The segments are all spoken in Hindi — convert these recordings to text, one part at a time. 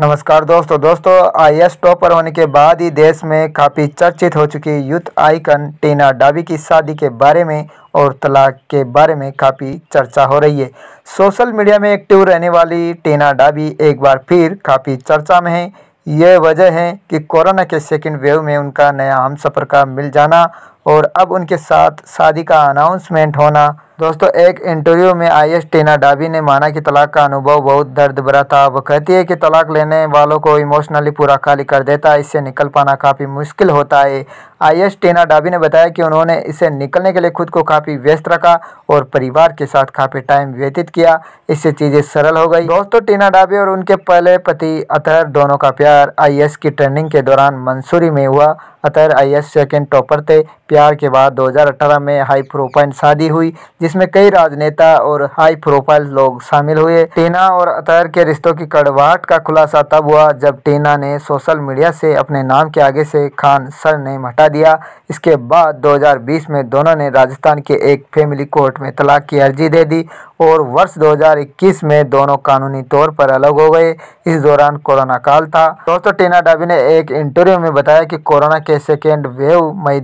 नमस्कार दोस्तों दोस्तों एस टॉपर होने के बाद ही देश में काफ़ी चर्चित हो चुकी यूथ आइकन टीना डाबी की शादी के बारे में और तलाक के बारे में काफ़ी चर्चा हो रही है सोशल मीडिया में एक्टिव रहने वाली टीना डाबी एक बार फिर काफ़ी चर्चा में है यह वजह है कि कोरोना के सेकेंड वेव में उनका नया हम सफ़र का मिल जाना और अब उनके साथ शादी का अनाउंसमेंट होना दोस्तों एक इंटरव्यू में आई एस टीना डाबी ने माना कि तलाक का अनुभव बहुत दर्द भरा था वो कहती है कि तलाक लेने वालों को इमोशनली पूरा खाली कर देता है इससे निकल पाना काफ़ी मुश्किल होता है आई एस टीना डाबी ने बताया कि उन्होंने इसे निकलने के लिए खुद को काफ़ी व्यस्त रखा और परिवार के साथ काफ़ी टाइम व्यतीत किया इससे चीज़ें सरल हो गई दोस्तों टीना डाबी और उनके पहले पति अतहर दोनों का प्यार आई की ट्रेनिंग के दौरान मंसूरी में हुआ अतहर आई एस टॉपर थे प्यार के बाद 2018 में हाई प्रोफाइल शादी हुई जिसमें कई राजनेता और हाई प्रोफाइल लोग शामिल हुए टीना और अतर के रिश्तों की कड़वाहट का खुलासा तब हुआ जब टीना ने सोशल मीडिया से अपने नाम के आगे से खान सर नेम हटा दिया इसके बाद 2020 में दोनों ने राजस्थान के एक फैमिली कोर्ट में तलाक की अर्जी दे दी और वर्ष 2021 में दोनों कानूनी तौर पर अलग हो गए इस दौरान कोरोना काल था दोस्तों टीना डाबी ने एक इंटरव्यू में बताया कि कोरोना के सेकेंड वेव मई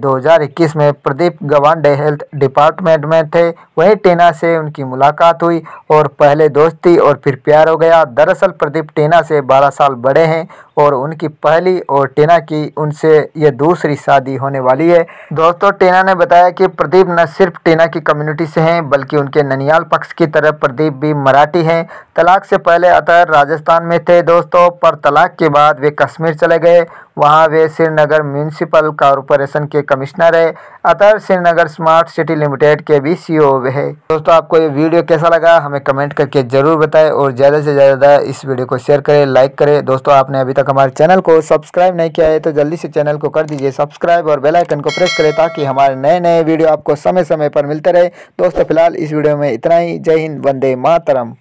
इक्कीस में प्रदीप गवांडे हेल्थ डिपार्टमेंट में थे वहीं टीना से उनकी मुलाकात हुई और पहले दोस्ती और फिर प्यार हो गया दरअसल प्रदीप टीना से 12 साल बड़े हैं और उनकी पहली और टीना की उनसे ये दूसरी शादी होने वाली है दोस्तों टीना ने बताया कि प्रदीप न सिर्फ टीना की कम्युनिटी से हैं बल्कि उनके ननियाल पक्ष की तरह प्रदीप भी मराठी हैं तलाक से पहले अतः राजस्थान में थे दोस्तों पर तलाक के बाद वे कश्मीर चले गए वहाँ वे श्रीनगर म्यूनसिपल कॉरपोरेशन के कमिश्नर है अतः श्रीनगर स्मार्ट सिटी लिमिटेड के भी सी ओ है दोस्तों आपको ये वीडियो कैसा लगा हमें कमेंट करके ज़रूर बताएं और ज़्यादा से ज़्यादा इस वीडियो को शेयर करें लाइक करें दोस्तों आपने अभी तक हमारे चैनल को सब्सक्राइब नहीं किया है तो जल्दी से चैनल को कर दीजिए सब्सक्राइब और बेलाइकन को प्रेस करें ताकि हमारे नए नए वीडियो आपको समय समय पर मिलते रहे दोस्तों फिलहाल इस वीडियो में इतना ही जय हिंद वंदे मातरम